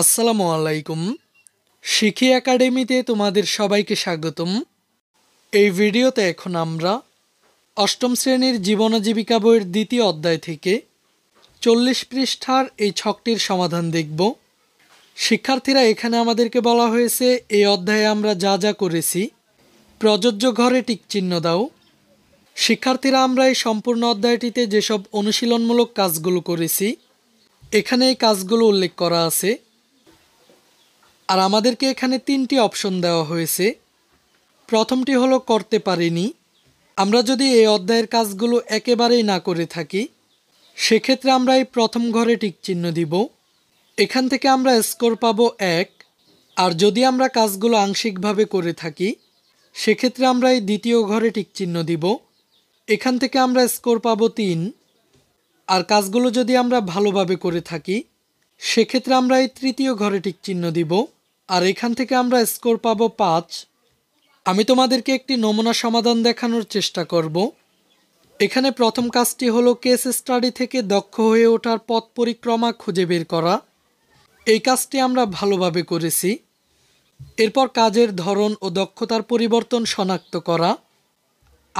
আসসালামু আলাইকুম শিখি একাডেমিতে তোমাদের সবাইকে স্বাগতম এই ভিডিওতে এখন আমরা অষ্টম শ্রেণীর জীবন জীবিকা বইয়ের দ্বিতীয় অধ্যায় থেকে চল্লিশ পৃষ্ঠার এই ছকটির সমাধান দেখব শিক্ষার্থীরা এখানে আমাদেরকে বলা হয়েছে এই অধ্যায়ে আমরা যা যা করেছি প্রযোজ্য ঘরে টিক চিহ্ন দাও শিক্ষার্থীরা আমরা এই সম্পূর্ণ অধ্যায়টিতে যেসব অনুশীলনমূলক কাজগুলো করেছি এখানে এই কাজগুলো উল্লেখ করা আছে আর আমাদেরকে এখানে তিনটি অপশন দেওয়া হয়েছে প্রথমটি হলো করতে পারিনি আমরা যদি এই অধ্যায়ের কাজগুলো একেবারেই না করে থাকি সেক্ষেত্রে আমরা এই প্রথম ঘরে টিক চিহ্ন দিব এখান থেকে আমরা স্কোর পাবো এক আর যদি আমরা কাজগুলো আংশিকভাবে করে থাকি সেক্ষেত্রে আমরা এই দ্বিতীয় ঘরে টিক চিহ্ন দিব এখান থেকে আমরা স্কোর পাবো তিন আর কাজগুলো যদি আমরা ভালোভাবে করে থাকি সেক্ষেত্রে আমরা এই তৃতীয় ঘরে টিক চিহ্ন দিব আর এখান থেকে আমরা স্কোর পাবো পাঁচ আমি তোমাদেরকে একটি নমুনা সমাধান দেখানোর চেষ্টা করব এখানে প্রথম কাজটি হলো কেস স্টাডি থেকে দক্ষ হয়ে ওঠার পথ পরিক্রমা খুঁজে বের করা এই কাজটি আমরা ভালোভাবে করেছি এরপর কাজের ধরন ও দক্ষতার পরিবর্তন শনাক্ত করা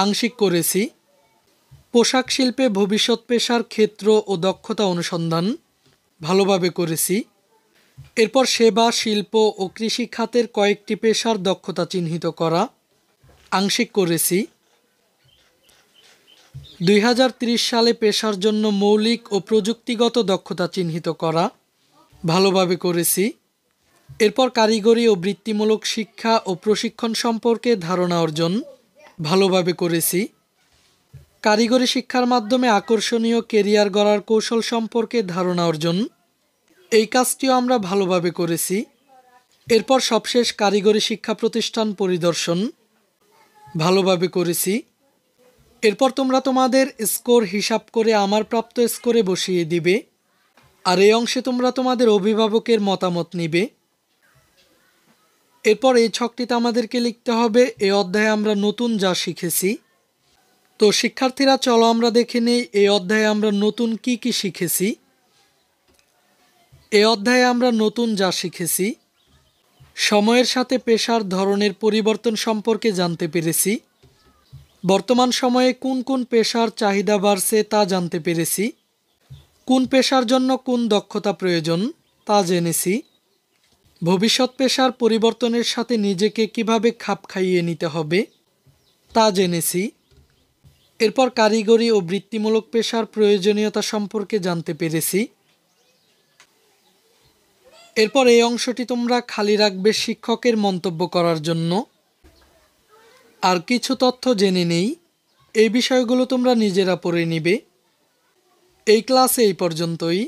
আংশিক করেছি পোশাক শিল্পে ভবিষ্যৎ পেশার ক্ষেত্র ও দক্ষতা অনুসন্ধান ভালোভাবে করেছি এরপর সেবা শিল্প ও কৃষি খাতের কয়েকটি পেশার দক্ষতা চিহ্নিত করা আংশিক করেছি দুই সালে পেশার জন্য মৌলিক ও প্রযুক্তিগত দক্ষতা চিহ্নিত করা ভালোভাবে করেছি এরপর কারিগরি ও বৃত্তিমূলক শিক্ষা ও প্রশিক্ষণ সম্পর্কে ধারণা অর্জন ভালোভাবে করেছি কারিগরি শিক্ষার মাধ্যমে আকর্ষণীয় কেরিয়ার গড়ার কৌশল সম্পর্কে ধারণা অর্জন এই কাজটিও আমরা ভালোভাবে করেছি এরপর সবশেষ কারিগরি শিক্ষা প্রতিষ্ঠান পরিদর্শন ভালোভাবে করেছি এরপর তোমরা তোমাদের স্কোর হিসাব করে আমার প্রাপ্ত স্কোরে বসিয়ে দিবে আর এই অংশে তোমরা তোমাদের অভিভাবকের মতামত নিবে এরপর এই ছকটিতে আমাদেরকে লিখতে হবে এই অধ্যায়ে আমরা নতুন যা শিখেছি তো শিক্ষার্থীরা চলো আমরা দেখে নেই এই অধ্যায়ে আমরা নতুন কি কি শিখেছি এ অধ্যায়ে আমরা নতুন যা শিখেছি সময়ের সাথে পেশার ধরনের পরিবর্তন সম্পর্কে জানতে পেরেছি বর্তমান সময়ে কোন কোন পেশার চাহিদা বাড়ছে তা জানতে পেরেছি কোন পেশার জন্য কোন দক্ষতা প্রয়োজন তা জেনেছি ভবিষ্যৎ পেশার পরিবর্তনের সাথে নিজেকে কিভাবে খাপ খাইয়ে নিতে হবে তা জেনেছি এরপর কারিগরি ও বৃত্তিমূলক পেশার প্রয়োজনীয়তা সম্পর্কে জানতে পেরেছি এরপর এই অংশটি তোমরা খালি রাখবে শিক্ষকের মন্তব্য করার জন্য আর কিছু তথ্য জেনে নেই এই বিষয়গুলো তোমরা নিজেরা পড়ে নিবে এই ক্লাসে এই পর্যন্তই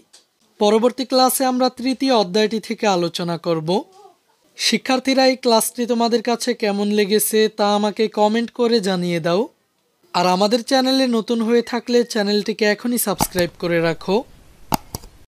পরবর্তী ক্লাসে আমরা তৃতীয় অধ্যায়টি থেকে আলোচনা করব শিক্ষার্থীরা এই ক্লাসটি তোমাদের কাছে কেমন লেগেছে তা আমাকে কমেন্ট করে জানিয়ে দাও আর আমাদের চ্যানেলে নতুন হয়ে থাকলে চ্যানেলটিকে এখনই সাবস্ক্রাইব করে রাখো